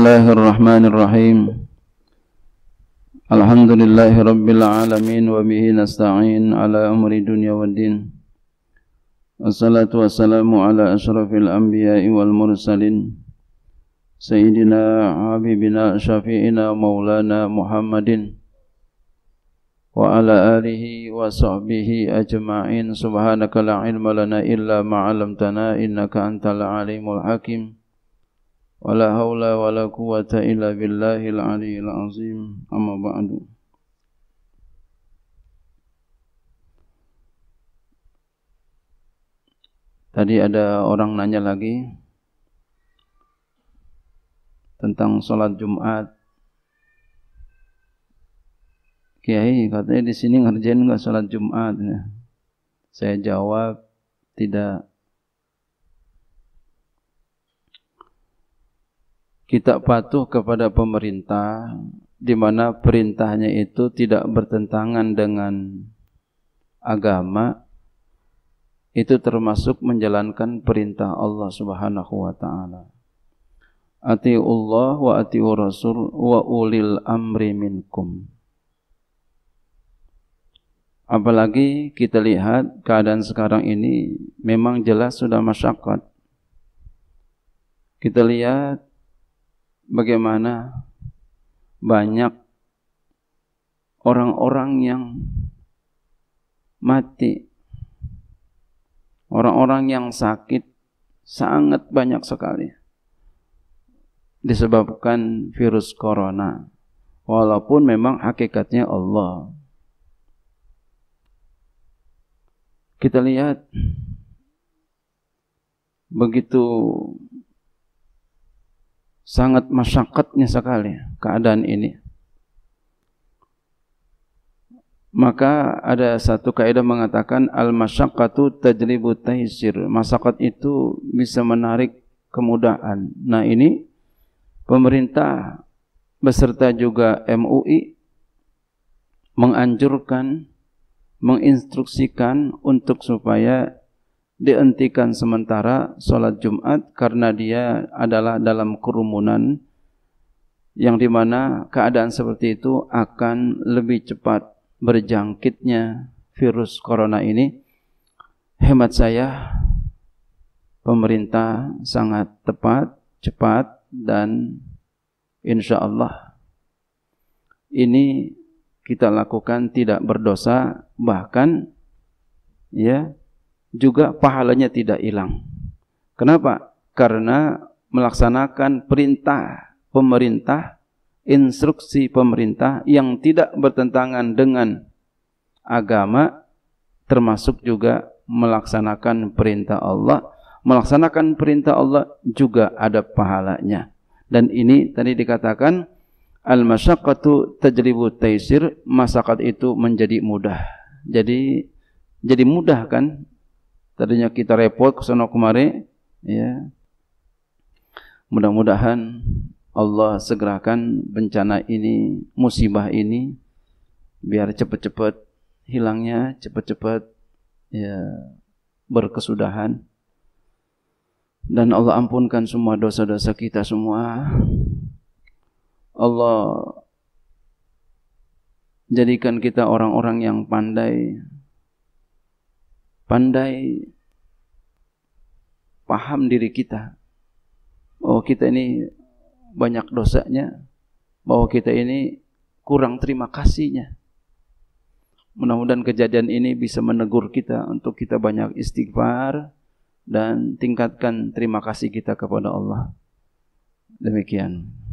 Bismillahirrahmanirrahim Alhamdulillahi Rabbil Alamin Wa bihi nasta'in ala umri dunya wa din Assalatu wassalamu ala ashrafil anbiya'i wal mursalin Sayyidina Habibina Syafi'ina Maulana Muhammadin Wa ala alihi wa sahbihi ajma'in Subhanaka la ilma lana illa ma'alamtana Innaka antal alimul hakim ولا حول ولا قوة إلا بالله العلي العظيم أما بعد Tadi ada orang nanya lagi tentang sholat Jumat. Kiai katanya di sini ngerjain nggak sholat Jumat? Saya jawab tidak kita patuh kepada pemerintah di mana perintahnya itu tidak bertentangan dengan agama itu termasuk menjalankan perintah Allah Subhanahu wa taala. Atiullah wa atiur rasul wa ulil amri minkum. Apalagi kita lihat keadaan sekarang ini memang jelas sudah masyarakat Kita lihat bagaimana banyak orang-orang yang mati, orang-orang yang sakit sangat banyak sekali disebabkan virus corona. Walaupun memang hakikatnya Allah. Kita lihat begitu sangat masyakatnya sekali keadaan ini. Maka ada satu kaidah mengatakan al-masyaqqatu tajribu taisir. Masyarakat itu bisa menarik kemudahan. Nah, ini pemerintah beserta juga MUI menganjurkan menginstruksikan untuk supaya dihentikan sementara sholat Jumat karena dia adalah dalam kerumunan yang dimana keadaan seperti itu akan lebih cepat berjangkitnya virus corona ini. Hemat saya, pemerintah sangat tepat, cepat, dan insya Allah ini kita lakukan tidak berdosa bahkan ya juga pahalanya tidak hilang. Kenapa? Karena melaksanakan perintah pemerintah, instruksi pemerintah yang tidak bertentangan dengan agama termasuk juga melaksanakan perintah Allah. Melaksanakan perintah Allah juga ada pahalanya. Dan ini tadi dikatakan al masakatu tajribu taisir, masakat itu menjadi mudah. Jadi jadi mudah kan Tadinya kita repot ke sana kemari, ya. Mudah-mudahan Allah segerakan bencana ini, musibah ini biar cepat-cepat hilangnya, cepat-cepat ya berkesudahan. Dan Allah ampunkan semua dosa-dosa kita semua. Allah jadikan kita orang-orang yang pandai pandai paham diri kita bahwa oh, kita ini banyak dosanya, bahwa kita ini kurang terima kasihnya. Mudah-mudahan kejadian ini bisa menegur kita untuk kita banyak istighfar dan tingkatkan terima kasih kita kepada Allah. Demikian.